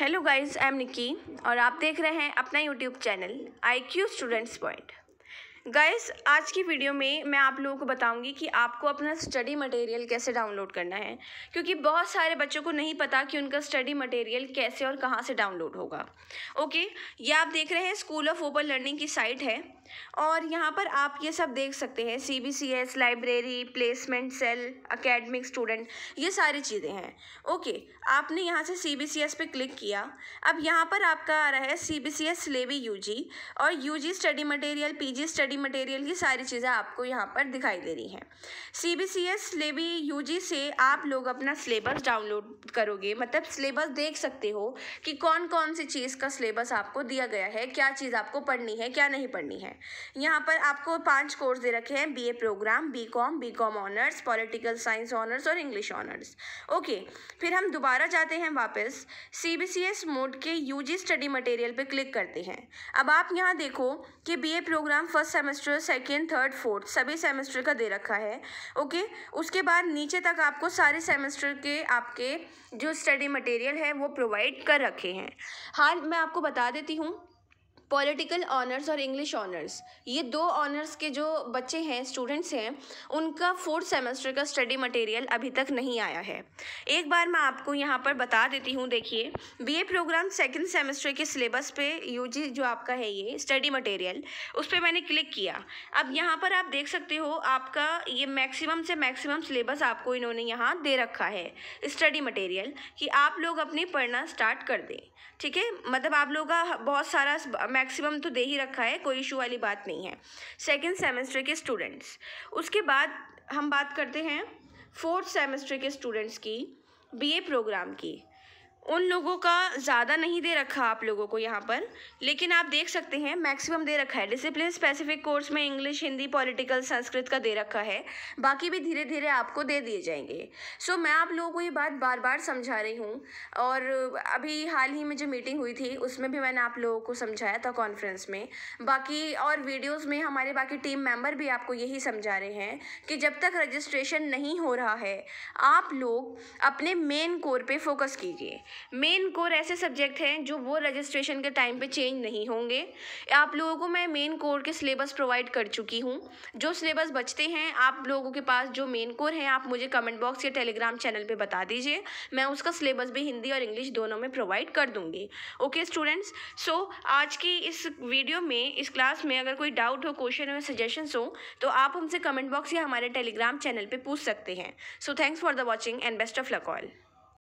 hello guys I am Nikki और आप देख रहे हैं अपना YouTube channel I Q students point guys आज की वीडियो में मैं आप लोगों को बताऊंगी कि आपको अपना स्टडी मटेरियल कैसे डाउनलोड करना है क्योंकि बहुत सारे बच्चों को नहीं पता कि उनका स्टडी मटेरियल कैसे और कहाँ से डाउनलोड होगा ओके ये आप देख रहे हैं स्कूल ऑफ ओपन लर्निंग की साइट है और यहाँ पर आप ये सब देख सकते हैं C B C S library placement cell academic student ये सारी चीज़ें हैं ओके आपने यहाँ से सी बी सी एस पे क्लिक किया अब यहाँ पर आपका आ रहा है सी बी सी एस लेवी यू जी और U G study material P G study study material की सारी चीज़ें आपको यहाँ पर दिखाई दे रही हैं सी बी सी एस लेबी यू जी से आप लोग अपना सिलेबस डाउनलोड करोगे मतलब सिलेबस देख सकते हो कि कौन कौन सी चीज़ का सिलेबस आपको दिया गया है क्या चीज़ आपको पढ़नी है क्या नहीं पढ़नी है यहाँ पर आपको पाँच कोर्स दे रखे हैं B A programme B com B com honours political science honours और इंग्लिश ऑनर्स ओके फिर हम दोबारा जाते हैं वापस C B C S mode के यू जी स्टडी मटेरियल पर क्लिक करते हैं अब आप यहाँ देखो कि B A programme first semester second third fourth सभी सेमेस्टर का दे रखा है ओके उसके बाद नीचे तक आपको सारे सेमेस्टर के आपके जो स्टडी मटेरियल है वो प्रोवाइड कर रखे हैं हाँ मैं आपको बता देती हूँ पॉलिटिकल ऑनर्स और इंग्लिश ऑनर्स ये दो ऑनर्स के जो बच्चे हैं स्टूडेंट्स हैं उनका फोर्थ सेमेस्टर का स्टडी मटेरियल अभी तक नहीं आया है एक बार मैं आपको यहाँ पर बता देती हूँ देखिए बीए प्रोग्राम सेकंड सेमेस्टर के सिलेबस पे यूजी जो आपका है ये स्टडी मटेरियल उस पर मैंने क्लिक किया अब यहाँ पर आप देख सकते हो आपका ये मैक्सिमम से मैक्सिमम सिलेबस आपको इन्होंने यहाँ दे रखा है स्टडी मटेरियल कि आप लोग अपने पढ़ना स्टार्ट कर दें ठीक है मतलब आप लोग का बहुत सारा मैक्सिमम तो दे ही रखा है कोई इशू वाली बात नहीं है सेकेंड सेमेस्टर के स्टूडेंट्स उसके बाद हम बात करते हैं फोर्थ सेमेस्टर के स्टूडेंट्स की बीए प्रोग्राम की उन लोगों का ज़्यादा नहीं दे रखा आप लोगों को यहाँ पर लेकिन आप देख सकते हैं मैक्सिमम दे रखा है डिसिप्लिन स्पेसिफिक कोर्स में इंग्लिश हिंदी पॉलिटिकल संस्कृत का दे रखा है बाकी भी धीरे धीरे आपको दे दिए जाएंगे सो so, मैं आप लोगों को ये बात बार बार समझा रही हूँ और अभी हाल ही में जो मीटिंग हुई थी उसमें भी मैंने आप लोगों को समझाया था कॉन्फ्रेंस में बाकी और वीडियोज़ में हमारे बाकी टीम मेम्बर भी आपको यही समझा रहे हैं कि जब तक रजिस्ट्रेशन नहीं हो रहा है आप लोग अपने मेन कोर पर फोकस कीजिए मेन कोर ऐसे सब्जेक्ट हैं जो वो रजिस्ट्रेशन के टाइम पे चेंज नहीं होंगे आप लोगों को मैं मेन कोर के सिलेबस प्रोवाइड कर चुकी हूँ जो सिलेबस बचते हैं आप लोगों के पास जो मेन कोर हैं आप मुझे कमेंट बॉक्स या टेलीग्राम चैनल पर बता दीजिए मैं उसका सिलेबस भी हिंदी और इंग्लिश दोनों में प्रोवाइड कर दूँगी ओके स्टूडेंट्स सो आज की इस वीडियो में इस क्लास में अगर कोई डाउट हो क्वेश्चन हो सजेशंस हो तो आप हमसे कमेंट बॉक्स या हमारे टेलीग्राम चैनल पर पूछ सकते हैं so thanks for the watching and best of luck all